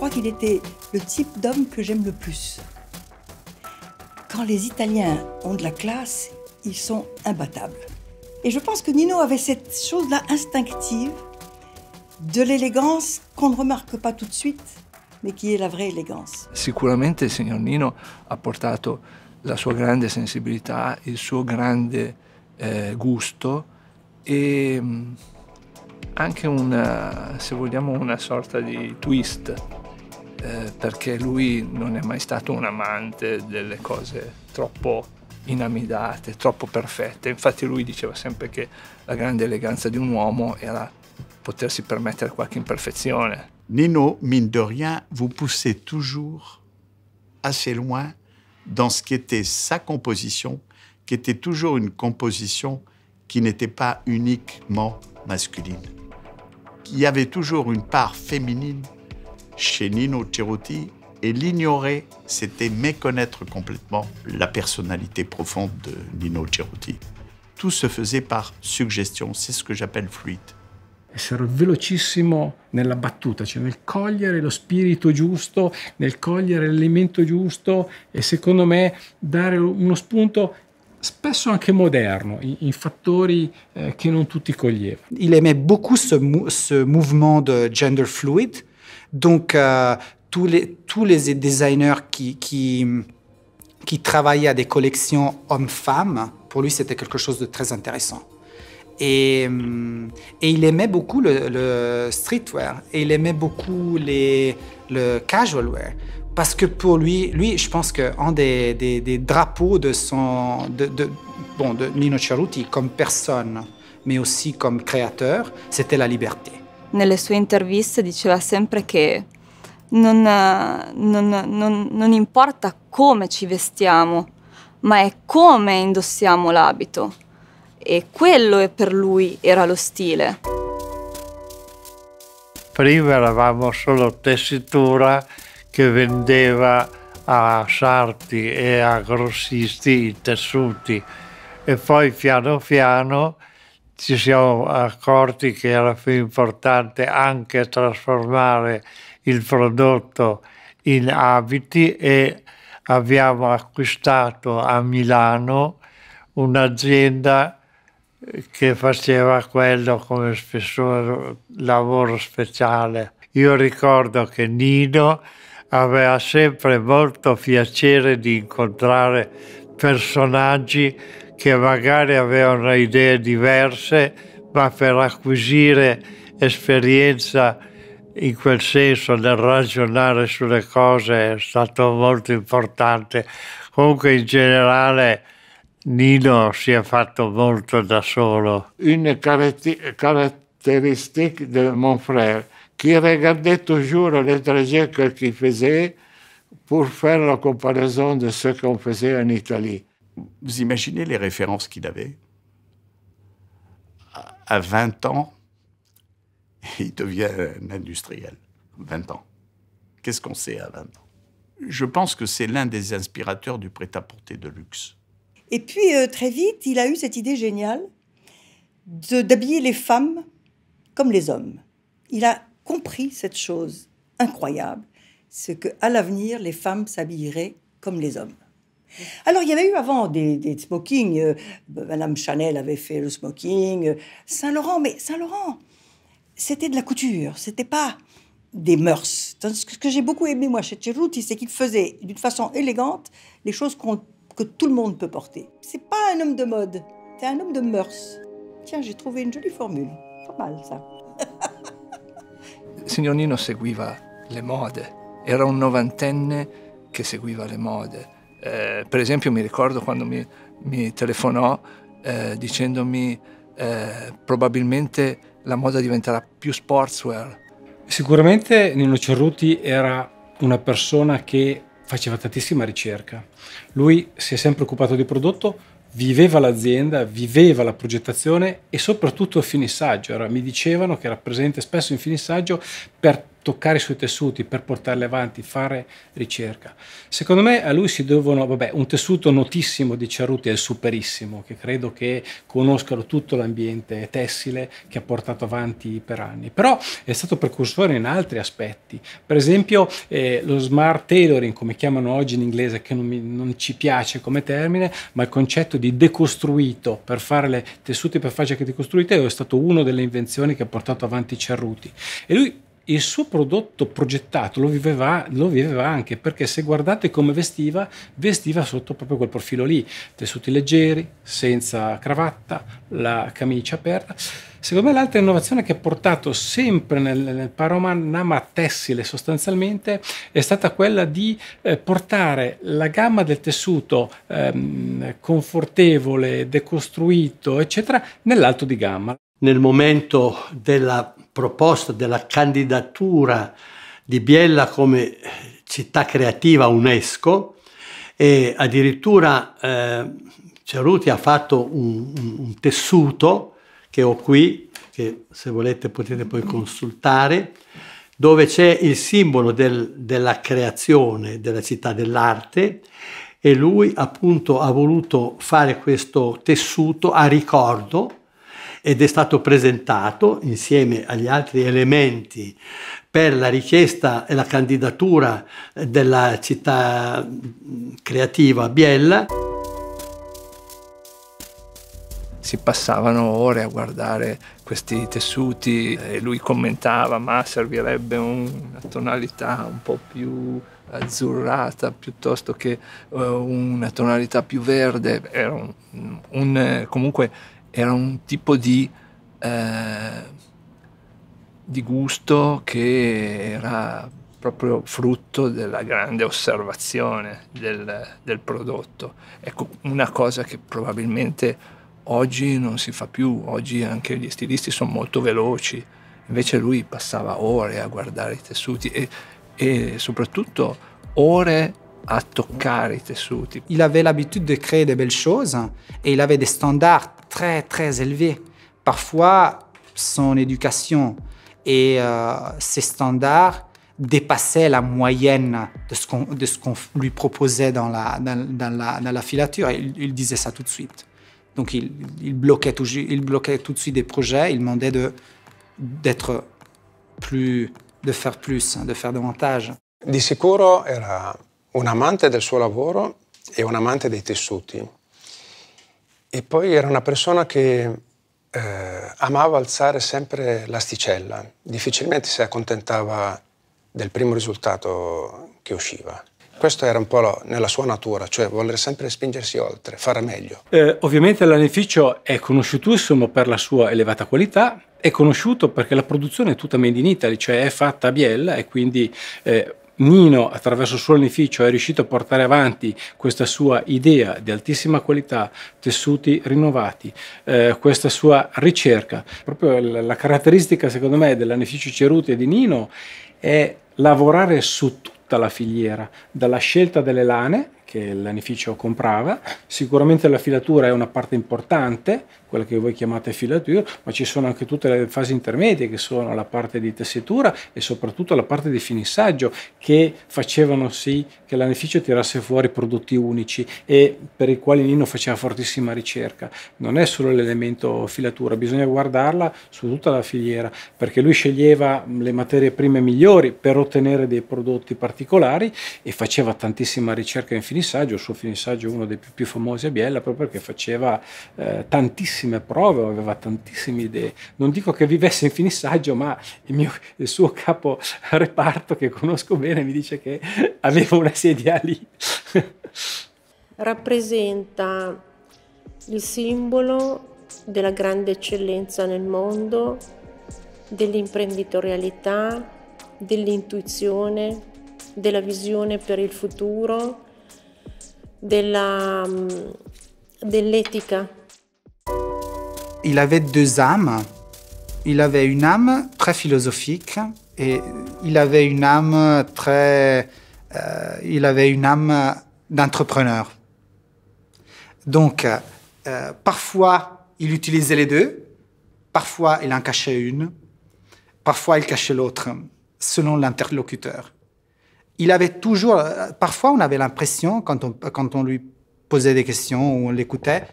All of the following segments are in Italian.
Je crois qu'il était le type d'homme que j'aime le plus. Quand les Italiens ont de la classe, ils sont imbattables. Et je pense que Nino avait cette chose-là instinctive de l'élégance qu'on ne remarque pas tout de suite, mais qui est la vraie élégance. Sicuramente il signor Nino ha portato la sua grande sensibilità, il suo grande eh, gusto e mm, anche una, se vogliamo, una sorta di twist parce eh, perché lui non è mai stato un amante delle cose trop inamidate, troppo perfette. Infatti lui diceva sempre che la grande eleganza di un uomo era potersi permettere qualche imperfezione. Nino, mine de rien, vous poussez toujours assez loin dans ce qui était sa composition, qui était toujours une composition qui n'était pas uniquement masculine. Il y avait toujours une part féminine chez Nino Cerotti et l'ignorer, c'était méconnaître complètement la personnalité profonde de Nino Cerotti. Tout se faisait par suggestion, c'est ce que j'appelle fluide. Essere velocissimo nella battuta, cioè nel cogliere lo spirito giusto, nel cogliere l'elemento giusto e secondo me dare uno spunto spesso anche moderno, in, fattori eh, che non tutti coglievano. Il aimait beaucoup ce mouvement de gender fluid, donc, euh, tous, les, designers qui, travaillaient à des collections hommes-femmes, pour lui, c'était quelque chose de très intéressant. Et, euh, il aimait beaucoup le, streetwear et il aimait beaucoup le casualwear. Parce que pour lui, lui, je pense qu'un des, des, drapeaux de son, bon, de Nino Cerruti comme personne, mais aussi comme créateur, c'était la liberté. nelle sue interviste diceva sempre che non, non, non, non importa come ci vestiamo, ma è come indossiamo l'abito. E quello per lui era lo stile. Prima eravamo solo tessitura che vendeva a sarti e a grossisti i tessuti e poi piano piano ci siamo accorti che era più importante anche trasformare il prodotto in abiti e abbiamo acquistato a Milano un'azienda che faceva quello come spessore lavoro speciale. Io ricordo che Nino aveva sempre molto piacere di incontrare personaggi che magari avevano idee diverse, ma per acquisire esperienza in quel senso nel ragionare sulle cose è stato molto importante. Comunque in generale Nino si è fatto molto da solo. Una caratteristica di mon frère, qui regardait toujours les trajets qu'il faisait pur fare la comparazione di ciò che faisait in Italia. vous imaginez les références qu'il avait À 20 ans, il devient un industriel. 20 ans. Qu'est-ce qu'on sait à 20 ans Je pense que c'est l'un des inspirateurs du prêt-à-porter de luxe. Et puis, euh, très vite, il a eu cette idée géniale d'habiller les femmes comme les hommes. Il a compris cette chose incroyable, c'est qu'à l'avenir, les femmes s'habilleraient comme les hommes. Alors, il y avait eu avant des, des smokings. Euh, Madame Chanel avait fait le smoking. Euh, Saint-Laurent, mais Saint-Laurent, c'était de la couture, c'était pas des mœurs. Ce que j'ai beaucoup aimé, moi, chez Cerruti, c'est qu'il faisait d'une façon élégante les choses que tout le monde peut porter. C'est pas un homme de mode, c'est un homme de mœurs. Tiens, j'ai trouvé une jolie formule. Pas mal, ça. Signor Signorino seguiva le mode. Era un novantenne che seguiva le mode. Eh, per esempio mi ricordo quando mi, mi telefonò eh, dicendomi eh, probabilmente la moda diventerà più sportswear. Sicuramente Nino Cerruti era una persona che faceva tantissima ricerca. Lui si è sempre occupato di prodotto, viveva l'azienda, viveva la progettazione e soprattutto il finissaggio. Era, mi dicevano che era presente spesso in finissaggio per toccare i suoi tessuti per portarli avanti, fare ricerca. Secondo me a lui si devono, vabbè, un tessuto notissimo di Cerruti è il Superissimo, che credo che conoscano tutto l'ambiente tessile che ha portato avanti per anni, però è stato precursore in altri aspetti, per esempio eh, lo smart tailoring, come chiamano oggi in inglese, che non, mi, non ci piace come termine, ma il concetto di decostruito per fare le tessuti per fascia che decostruite è stato una delle invenzioni che ha portato avanti Cerruti. E lui il suo prodotto progettato lo viveva, lo viveva, anche perché se guardate come vestiva, vestiva sotto proprio quel profilo lì, tessuti leggeri, senza cravatta, la camicia aperta. Secondo me l'altra innovazione che ha portato sempre nel, nel panorama tessile sostanzialmente è stata quella di eh, portare la gamma del tessuto ehm, confortevole, decostruito, eccetera, nell'alto di gamma. Nel momento della proposta della candidatura di Biella come eh, città creativa UNESCO e addirittura eh, Ceruti ha fatto un, un, un, tessuto che ho qui, che se volete potete poi consultare, dove c'è il simbolo del, della creazione della città dell'arte e lui appunto ha voluto fare questo tessuto a ricordo ed è stato presentato insieme agli altri elementi per la richiesta e la candidatura della città creativa Biella. Si passavano ore a guardare questi tessuti e lui commentava ma servirebbe una tonalità un po' più azzurrata piuttosto che eh, una tonalità più verde. Era un, un comunque era un tipo di, eh, di gusto che era proprio frutto della grande osservazione del, del, prodotto. Ecco, una cosa che probabilmente oggi non si fa più, oggi anche gli stilisti sono molto veloci, invece lui passava ore a guardare i tessuti e, e soprattutto ore a toccare i tessuti. Il aveva l'abitudine di creare delle belles choses et il avait des standards très très élevé. Parfois, son éducation et euh, ses standards dépassaient la moyenne de ce qu'on lui proposait dans la, filature. Il, il, disait ça tout de suite. Donc il, bloquait, tout, il bloquait tout de suite des projets, il demandait d'être plus, de faire plus, hein, de faire davantage. Di sicuro era un amante del suo lavoro e un amante dei tessuti. E poi era una persona che eh, amava alzare sempre l'asticella, difficilmente si accontentava del primo risultato che usciva. Questo era un po' lo, nella sua natura, cioè voler sempre spingersi oltre, fare meglio. Eh, ovviamente l'anificio è conosciutissimo per la sua elevata qualità, è conosciuto perché la produzione è tutta made in Italy, cioè è fatta a Biella e quindi eh, Nino, attraverso il suo lanificio, è riuscito a portare avanti questa sua idea di altissima qualità, tessuti rinnovati, eh, questa sua ricerca. Proprio la caratteristica, secondo me, del Ceruti e di Nino è lavorare su tutta la filiera, dalla scelta delle lane, che l'anificio comprava, sicuramente la filatura è una parte importante, quella che voi chiamate filature, ma ci sono anche tutte le fasi intermedie che sono la parte di tessitura e soprattutto la parte di finissaggio che facevano sì che l'anificio tirasse fuori prodotti unici e per i quali Nino faceva fortissima ricerca. Non è solo l'elemento filatura, bisogna guardarla su tutta la filiera perché lui sceglieva le materie prime migliori per ottenere dei prodotti particolari e faceva tantissima ricerca in finissaggio, il suo finissaggio è uno dei più, più famosi a Biella proprio perché faceva eh, tantissime tantissime prove, aveva tantissime idee. Non dico che vivesse in finissaggio, ma il, mio, il suo capo reparto che conosco bene mi dice che aveva una sedia lì. Rappresenta il simbolo della grande eccellenza nel mondo, dell'imprenditorialità, dell'intuizione, della visione per il futuro, della, mm, dell'etica Il avait deux âmes. Il avait une âme très philosophique et il avait une âme très... Euh, il avait une âme d'entrepreneur. Donc, euh, parfois, il utilisait les deux, parfois, il en cachait une, parfois, il cachait l'autre, selon l'interlocuteur. Il avait toujours, euh, parfois, on avait l'impression, quand on, quand on lui posait des questions ou on l'écoutait,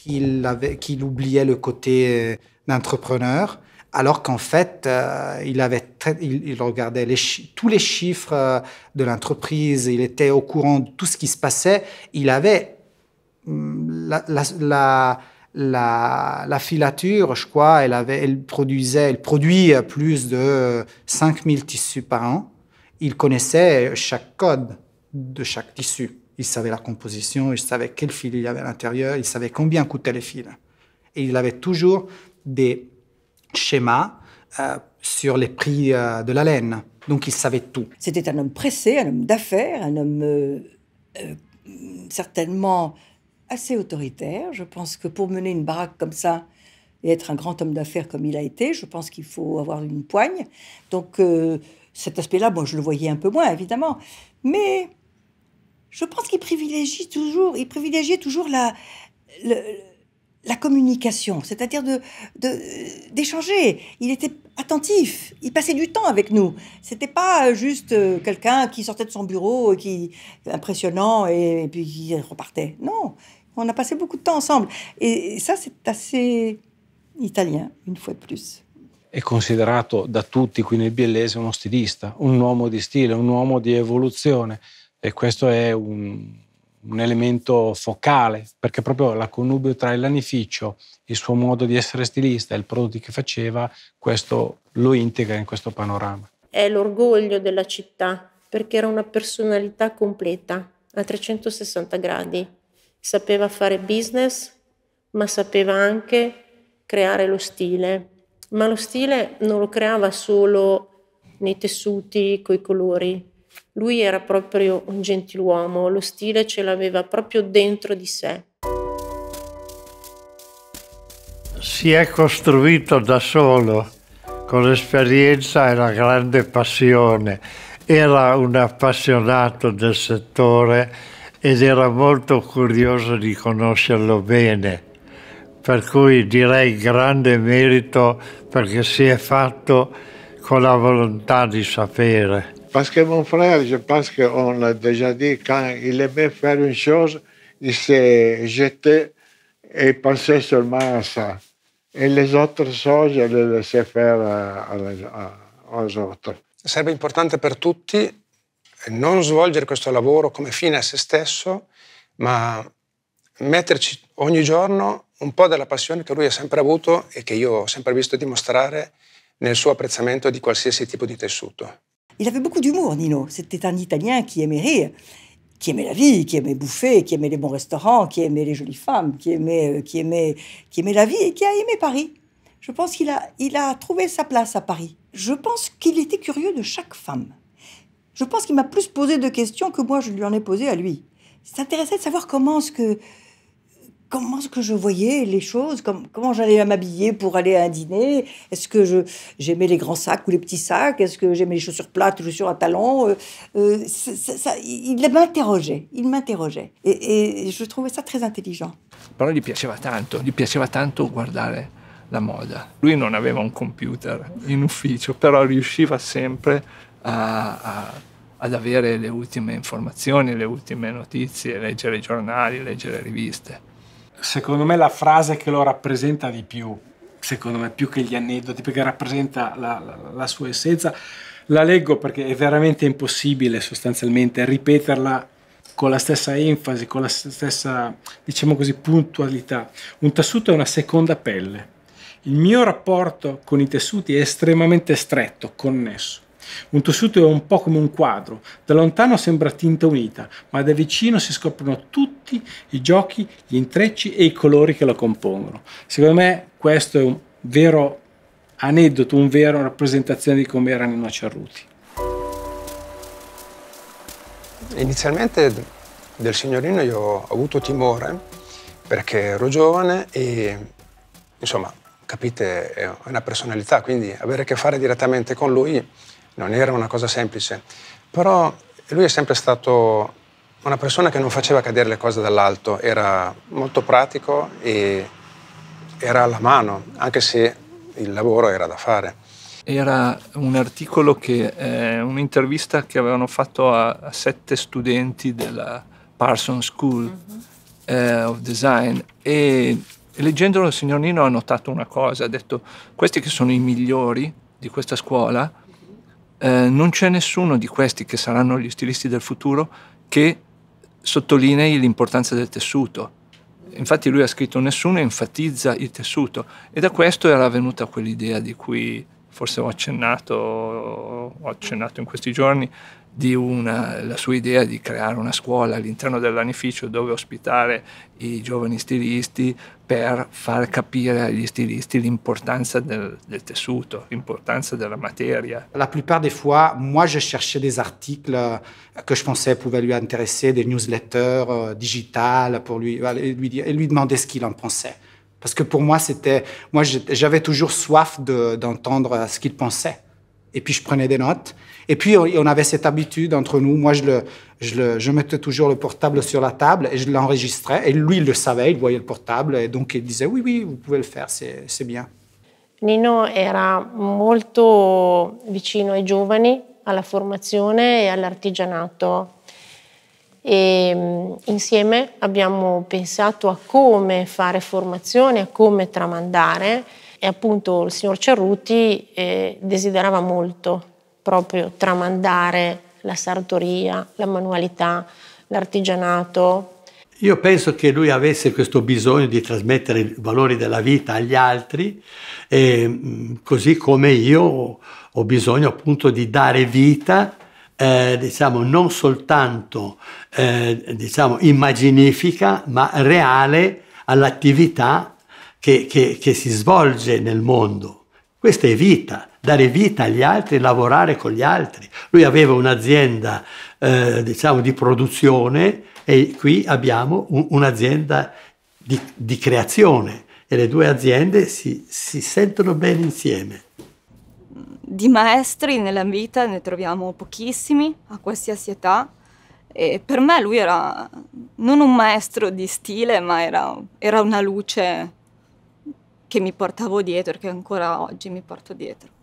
qu'il oubliait le côté euh, d'entrepreneur, alors qu'en fait, euh, il, regardait tous les chiffres euh, de l'entreprise, il était au courant de tout ce qui se passait, il avait mm, la, filature, je crois, elle, produisait, elle produit plus de 5000 tissus par an. Il connaissait chaque code de chaque tissu. Il savait la composition, il savait quel fil il y avait à l'intérieur, il savait combien coûtaient les fils. Et il avait toujours des schémas euh, sur les prix euh, de la laine. Donc il savait tout. C'était un homme pressé, un homme d'affaires, un homme euh, certainement assez autoritaire. Je pense que pour mener une baraque comme ça et être un grand homme d'affaires comme il a été, je pense qu'il faut avoir une poigne. Donc cet aspect-là, moi, je le voyais un peu moins, évidemment. Mais je pense qu'il privilégie toujours, il privilégiait toujours la, la communication, c'est-à-dire de, d'échanger. Il était attentif, il passait du temps avec nous. C'était pas euh, juste euh, quelqu'un qui sortait de son bureau, qui impressionnant et, puis qui repartait. Non, on a passé beaucoup de temps ensemble. Et ça, c'est assez italien, une fois de plus. è considerato da tutti qui nel Biellese un stilista, un uomo di stile, un uomo di e questo è un, un elemento focale, perché proprio la connubio tra il lanificio, il suo modo di essere stilista e i prodotti che faceva, questo lo integra in questo panorama. È l'orgoglio della città, perché era una personalità completa, a 360 gradi. Sapeva fare business, ma sapeva anche creare lo stile. Ma lo stile non lo creava solo nei tessuti, coi colori, lui era proprio un gentiluomo, lo stile ce l'aveva proprio dentro di sé. Si è costruito da solo, con l'esperienza e la grande passione. Era un appassionato del settore ed era molto curioso di conoscerlo bene per cui direi grande merito perché si è fatto con la volontà di sapere. Parce que mon frère, je pense qu'on a déjà dit, quand il aimait faire une chose, il s'est jeté et pensait seulement à ça. E le altre choses, je le laissais faire agli altri. Sarebbe importante per tutti non svolgere questo lavoro come fine a se stesso, ma metterci ogni giorno un po' della passione che lui ha sempre avuto e che io ho sempre visto dimostrare nel suo apprezzamento di qualsiasi tipo di tessuto. Il avait beaucoup d'humour, Nino. C'était un Italien qui aimait rire, qui aimait la vie, qui aimait bouffer, qui aimait les bons restaurants, qui aimait les jolies femmes, qui aimait, euh, qui aimait, qui aimait la vie et qui a aimé Paris. Je pense qu'il a, il a trouvé sa place à Paris. Je pense qu'il était curieux de chaque femme. Je pense qu'il m'a plus posé de questions que moi je lui en ai posé à lui. Il s'intéressait de savoir comment ce que comment ce que je voyais les choses, comment j'allais m'habiller pour aller à un dîner, est-ce que je j'aimais les grands sacs ou les petits sacs, est-ce que j'aimais les chaussures plates, les chaussures à talons, euh, euh, il m'interrogeait, il m'interrogeait, et, je trouvais ça très intelligent. Però gli piaceva tanto, gli piaceva tanto guardare la moda. Lui non aveva un computer in ufficio, però riusciva sempre à avoir les avere le ultime informazioni, le ultime notizie, leggere i giornali, leggere les riviste. secondo me la frase che lo rappresenta di più, secondo me più che gli aneddoti, perché rappresenta la, la, la sua essenza, la leggo perché è veramente impossibile sostanzialmente ripeterla con la stessa enfasi, con la stessa, diciamo così, puntualità. Un tessuto è una seconda pelle. Il mio rapporto con i tessuti è estremamente stretto, connesso. Un tessuto è un po' come un quadro, da lontano sembra tinta unita, ma da vicino si scoprono tutti i giochi, gli intrecci e i colori che lo compongono. Secondo me questo è un vero aneddoto, un vero rappresentazione di come era Nino Cerruti. Inizialmente del signorino io ho avuto timore perché ero giovane e insomma capite è una personalità, quindi avere a che fare direttamente con lui non era una cosa semplice, però lui è sempre stato una persona che non faceva cadere le cose dall'alto, era molto pratico e era alla mano, anche se il lavoro era da fare. Era un articolo che, eh, un'intervista che avevano fatto a, a, sette studenti della Parsons School mm-hmm. Eh, of Design e leggendolo il signor Nino ha notato una cosa, ha detto questi che sono i migliori di questa scuola eh, non c'è nessuno di questi che saranno gli stilisti del futuro che sottolinei l'importanza del tessuto. Infatti lui ha scritto nessuno enfatizza il tessuto e da questo era venuta quell'idea di cui forse ho accennato, ho accennato in questi giorni, una, la sua idea di creare una scuola all'interno dell'anificio dove ospitare i giovani stilisti per far capire agli stilisti l'importanza del, del tessuto, l'importanza della materia. La plupart des fois, moi je cherchais des articles que je pensais pouvaient lui intéresser, des newsletters euh, digitales pour lui, euh, et lui, et lui demander ce qu'il en pensait. Parce que pour moi, c'était, moi j'avais toujours soif d'entendre ce qu'il pensait. et puis je prenais des notes. Et puis on avait cette habitude entre nous. Moi, je, mettais toujours le portable sur la table et je l'enregistrais. Et lui, il le savait, il voyait le portable et donc il disait oui, oui, vous pouvez le faire, c'est bien. Nino era molto vicino ai giovani, alla formazione e all'artigianato. et mm, insieme abbiamo pensato a come fare formazione, à come tramandare. e appunto il signor Cerruti eh, desiderava molto proprio tramandare la sartoria, la manualità, l'artigianato. Io penso che lui avesse questo bisogno di trasmettere i valori della vita agli altri, eh, così come io ho bisogno appunto di dare vita eh, diciamo, non soltanto eh, diciamo, immaginifica, ma reale all'attività che, che, che si svolge nel mondo. Questa è vita, dare vita agli altri, lavorare con gli altri. Lui aveva un'azienda eh, diciamo, di produzione e qui abbiamo un, un'azienda di, di, creazione e le due aziende si, si sentono bene insieme. Di maestri nella vita ne troviamo pochissimi a qualsiasi età. E per me lui era non un maestro di stile, ma era, era una luce che mi portavo dietro, che ancora oggi mi porto dietro.